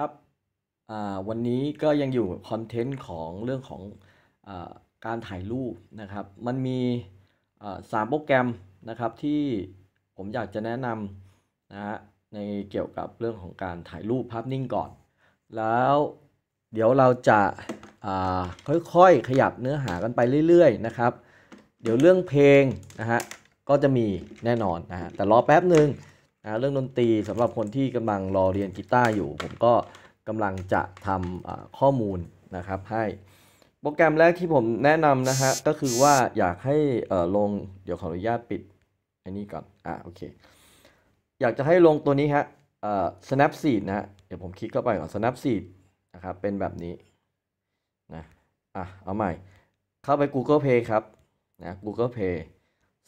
ครับวันนี้ก็ยังอยู่คอนเทนต์ของเรื่องของอการถ่ายรูปนะครับ มันมีสามโปรแกรมนะครับ ที่ผมอยากจะแนะนำนะฮะ ในเกี่ยวกับเรื่องของการถ่ายรูปภาพนิ่งก่อน แล้วเดี๋ยวเราจะาค่อยๆ ขยับเนื้อหากันไปเรื่อย ๆ นะครับ เดี๋ยวเรื่องเพลงนะฮะ ก็จะมีแน่นอนนะฮะ แต่รอแป๊บหนึ่งนะเรื่องดนตรีสำหรับคนที่กำลังรอเรียนกีตาร์อยู่ ผมก็กำลังจะทำข้อมูลนะครับให้โปรแกรมแรกที่ผมแนะนำนะฮะก็คือว่าอยากให้ลงเดี๋ยวขออนุญาตปิดอันนี้ก่อนอ่ะโอเคอยากจะให้ลงตัวนี้ฮะเอ่อ snapseed นะะเดี๋ยวผมคลิกเข้าไปก่อน snapseed นะครับเป็นแบบนี้นะอ่ะเอาใหม่เข้าไป Google Play ครับนะ Google Play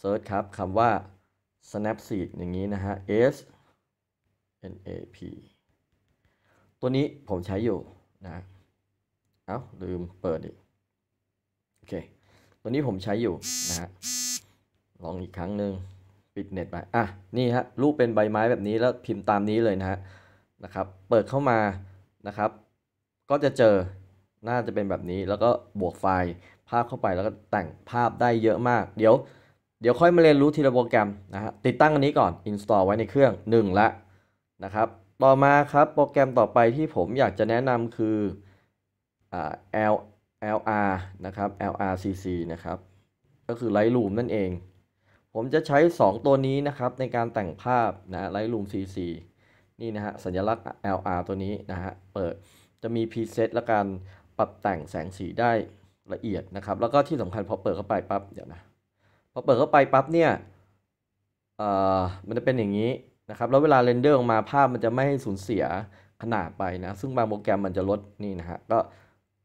Search ครับคำว่า Snapseed อย่างนี้นะฮะ S N A P ตัวนี้ผมใช้อยู่นะ เอา้าลืมเปิดอีกโอเค ตัวนี้ผมใช้อยู่นะฮะ ลองอีกครั้งหนึ่งปิดเน็ตไปอ่ะนี่ฮะรูปเป็นใบไม้แบบนี้แล้วพิมพ์ตามนี้เลยนะฮะนะครับเปิดเข้ามานะครับ ก็จะเจอน่าจะเป็นแบบนี้แล้วก็บวกไฟล์ภาพเข้าไปแล้วก็แต่งภาพได้เยอะมากเดี๋ยวเดี๋ยวค่อยมาเรียนรู้ทีละโปรแกรมนะฮะ ติดตั้งอันนี้ก่อน install ไว้ในเครื่อง1ละนะครับ ต่อมาครับ โปรแกรมต่อไปที่ผมอยากจะแนะนำคือ อ่า L LR นะครับ LRCC นะครับ ก็คือ Lightroom นั่นเอง ผมจะใช้ 2 ตัวนี้นะครับในการแต่งภาพนะ Lightroom CC นี่นะฮะ สัญลักษณ์ LR ตัวนี้นะฮะ เปิด จะมี preset และการปรับแต่งแสงสีได้ละเอียดนะครับ แล้วก็ที่สำคัญพอเปิดเข้าไปปั๊บ เดี๋ยวนะพอเปิดเข้าไปปั๊บเนี่ย เออ่มันจะเป็นอย่างนี้นะครับ แล้วเวลาเรนเดอร์ออกมาภาพมันจะไม่สูญเสียขนาดไปนะ ซึ่งบางโปรแกรมมันจะลดนี่นะฮะ ก็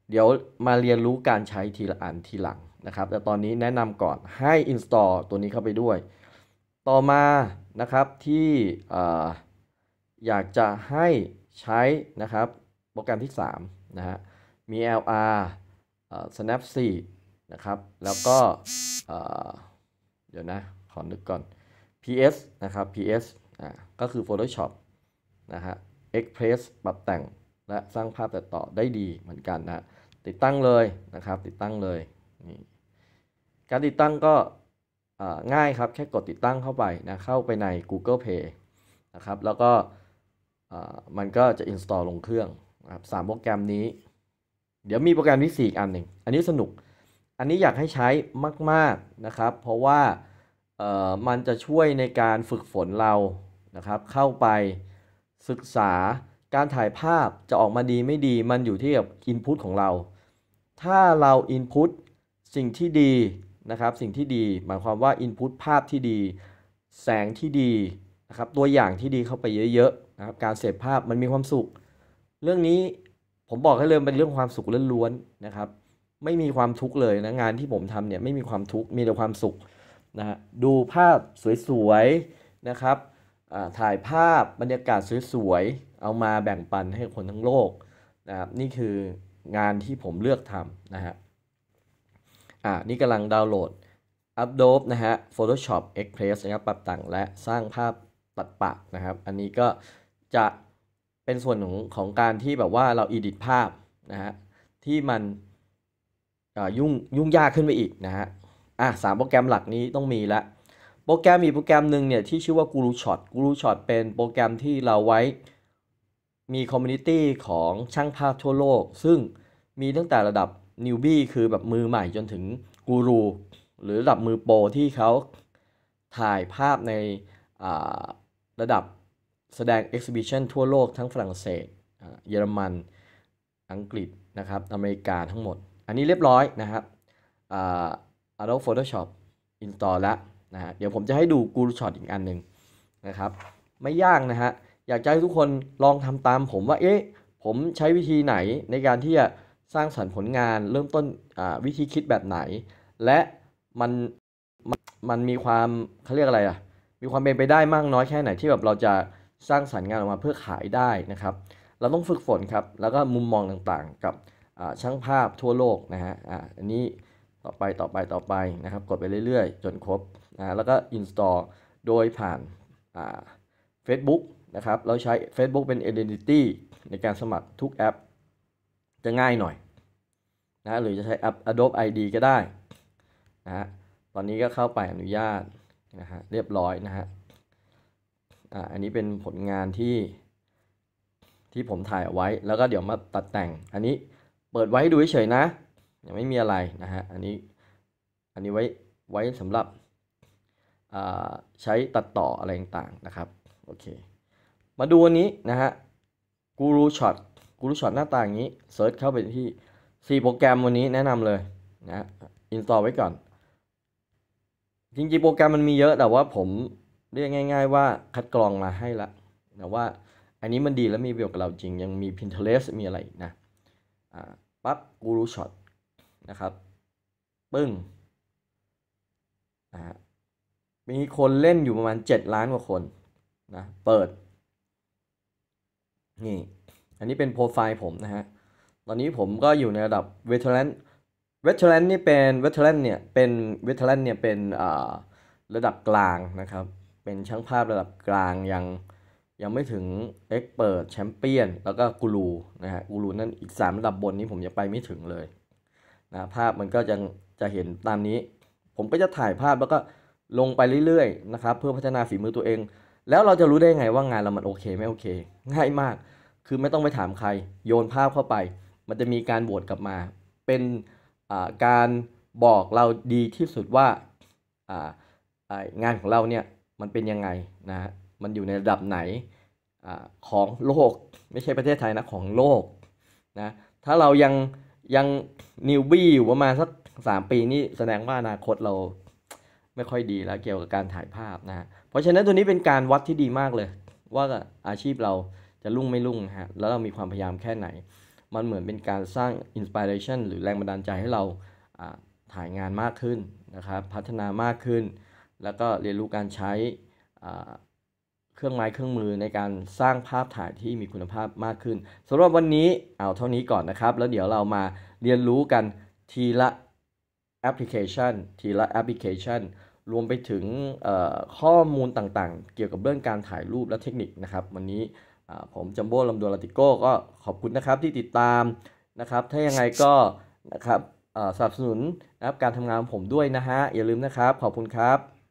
เดี๋ยวมาเรียนรู้การใช้ทีละอันทีหลังนะครับ แต่ตอนนี้แนะนำก่อนให้ install ตัวนี้เข้าไปด้วย ต่อมานะครับที่อยากจะให้ใช้นะครับโปรแกรมที่ 3 นะฮะ มี LR Snap 4 นะครับ แล้วก็เดี๋ยวนะ ขอนึกก่อน PS นะครับ PS อ่าก็คือ Photoshop นะฮะ Express ปรับแต่งและสร้างภาพตัดต่อได้ดีเหมือนกันนะ ติดตั้งเลยนะครับ ติดตั้งเลยนี่การติดตั้งก็ง่ายครับ แค่กดติดตั้งเข้าไปนะ เข้าไปใน Google Play นะครับ แล้วก็มันก็จะ install ลงเครื่องนะครับสามโปรแกรมนี้ เดี๋ยวมีโปรแกรมที่4อีกอันหนึ่งอันนี้สนุกอันนี้อยากให้ใช้มาก ๆนะครับ เพราะว่ามันจะช่วยในการฝึกฝนเรานะครับ เข้าไปศึกษาการถ่ายภาพจะออกมาดีไม่ดีมันอยู่ที่กับอินพุตของเรา ถ้าเราอินพุตสิ่งที่ดีนะครับ สิ่งที่ดี หมายความว่าอินพุตภาพที่ดี แสงที่ดีนะครับ ตัวอย่างที่ดีเข้าไปเยอะๆนะครับการเสพภาพมันมีความสุข เรื่องนี้ผมบอกให้เลยเป็นเรื่องความสุขล้วนๆนะครับไม่มีความทุกข์เลยนะงานที่ผมทำเนี่ยไม่มีความทุกข์ มีแต่ความสุขนะฮะดูภาพสวยๆนะครับ ถ่ายภาพบรรยากาศสวยๆ เอามาแบ่งปันให้คนทั้งโลกนะครับนี่คืองานที่ผมเลือกทำนะฮะอ่านี่กำลังดาวน์โหลด Adobe นะฮะ Photoshop Express นะครับปรับแต่งและสร้างภาพตัดปะนะครับ อันนี้ก็จะเป็นส่วนของของการที่แบบว่าเราอีดิทภาพนะฮะที่มันยุ่งยุ่งยากขึ้นไปอีกนะฮะ อ่ะสามโปรแกรมหลักนี้ต้องมีละโปรแกรมอีกโปรแกรมหนึ่งเนี่ยที่ชื่อว่า Guru Shot Guru Shot เป็นโปรแกรมที่เราไว้ มีคอมมูนิตี้ของช่างภาพทั่วโลก ซึ่งมีตั้งแต่ระดับนิวบี้คือแบบมือใหม่จนถึงกูรู หรือระดับมือโปรที่เขาถ่ายภาพในระดับแสดงเอ็กซิบิชันทั่วโลกทั้งฝรั่งเศส เยอรมัน อังกฤษนะครับ อเมริกาทั้งหมดอันนี้เรียบร้อยนะครับอ่า Adobe Photoshop install แล้วนะฮะเดี๋ยวผมจะให้ดู Google Shot อีกอันหนึ่งนะครับไม่ยากนะฮะอยากให้ทุกคนลองทำตามผมว่า เอ๊ะ ผมใช้วิธีไหนในการที่จะสร้างสรรค์ผลงาน เริ่มต้นวิธีคิดแบบไหน และมันมันมีความเขาเรียกอะไรอ่ะ มีความเป็นไปได้มากน้อยแค่ไหนที่แบบเราจะสร้างสรรค์งานออกมาเพื่อขายได้นะครับ เราต้องฝึกฝนครับแล้วก็มุมมองต่างๆกับช่างภาพทั่วโลกนะฮะอ่าอันนี้ต่อไปต่อไปต่อไปนะครับ กดไปเรื่อยๆ จนครบนะแล้วก็ install โดยผ่านอ่า Facebook นะครับเราใช้ Facebook เป็น identity ในการสมัครทุกแอป จะง่ายหน่อยนะหรือจะใช้แอป Adobe ID ก็ได้นะฮะตอนนี้ก็เข้าไปอนุญาตนะฮะเรียบร้อยนะฮะอ่าอันนี้เป็นผลงานที่ที่ผมถ่ายเอาไว้แล้วก็เดี๋ยวมาตัดแต่งอันนี้เปิดไว้ดูเฉยๆนะยังไม่มีอะไรนะฮะอันนี้อันนี้ไว้ ไว้สำหรับใช้ตัดต่ออะไรต่างๆนะครับ โอเค มาดูอันนี้นะฮะกูรูช็อตกูรูช็อตหน้าต่างนี้เซิร์ชเข้าไปที่ 4 โปรแกรมวันนี้แนะนำเลยนะอินสตอลไว้ก่อน จริงๆโปรแกรมมันมีเยอะแต่ว่าผมเรียกง่ายๆว่าคัดกรองมาให้ละแต่ว่าอันนี้มันดีและมีประโยชน์กับเราจริงยังมี Pinterest มีอะไรนะปั๊บกูรูช็อตนะครับปึ้งนะมีคนเล่นอยู่ประมาณ 7 ล้านกว่าคนนะเปิดนี่อันนี้เป็นโปรไฟล์ผมนะฮะตอนนี้ผมก็อยู่ในระดับเว v e t เ r a n veteran นนี่เป็นเ v e t e r ร์เนี่ยเป็นเ v e t e r ร์เนี่ยเป็นระดับกลางนะครับ เป็นช่างภาพระดับกลางยังยังไม่ถึงเอ็กเปิดแชมเปี้ยนแล้วก็กูรูนะฮะกูรูนั่นอีก 3 ระดับบนนี้ผมยังไปไม่ถึงเลยนะภาพมันก็จะจะเห็นตามนี้ ผมก็จะถ่ายภาพแล้วก็ลงไปเรื่อยๆ นะครับ เพื่อพัฒนาฝีมือตัวเอง แล้วเราจะรู้ได้ไงว่างานเรามันโอเค ไม่โอเค ง่ายมาก คือไม่ต้องไปถามใคร โยนภาพเข้าไป มันจะมีการโหวตกลับมา เป็นการบอกเราดีที่สุดว่างานของเราเนี่ยมันเป็นยังไงนะมันอยู่ในระดับไหนอของโลก ไม่ใช่ประเทศไทยนะ ของโลกนะถ้าเรายังยังนิวบี้อยู่ประมาณสักสามปีนี่แสดงว่าอนาคตเราไม่ค่อยดีแล้วเกี่ยวกับการถ่ายภาพนะเพราะฉะนั้นตัวนี้เป็นการวัดที่ดีมากเลย ว่าอาชีพเราจะรุ่งไม่รุ่งฮะแล้วเรามีความพยายามแค่ไหน มันเหมือนเป็นการสร้างอินสปิเรชันหรือแรงบันดาลใจให้เราถ่ายงานมากขึ้นนะครับพัฒนามากขึ้น แล้วก็เรียนรู้การใช้เครื่องไม้เครื่องมือในการสร้างภาพถ่ายที่มีคุณภาพมากขึ้นสำหรับวันนี้เอาเท่านี้ก่อนนะครับ แล้วเดี๋ยวเรามาเรียนรู้กันทีละแอปพลิเคชันทีละแอปพลิเคชันรวมไปถึงข้อมูลต่างๆ เกี่ยวกับเรื่องการถ่ายรูปและเทคนิคนะครับ วันนี้ผมจัมโบ้ลำดวนลาติโก้ก็ขอบคุณนะครับที่ติดตามนะครับ ถ้ายังไงก็นะครับสนับสนุนนะครับการทำงานของผมด้วยนะฮะอย่าลืมนะครับ ขอบคุณครับ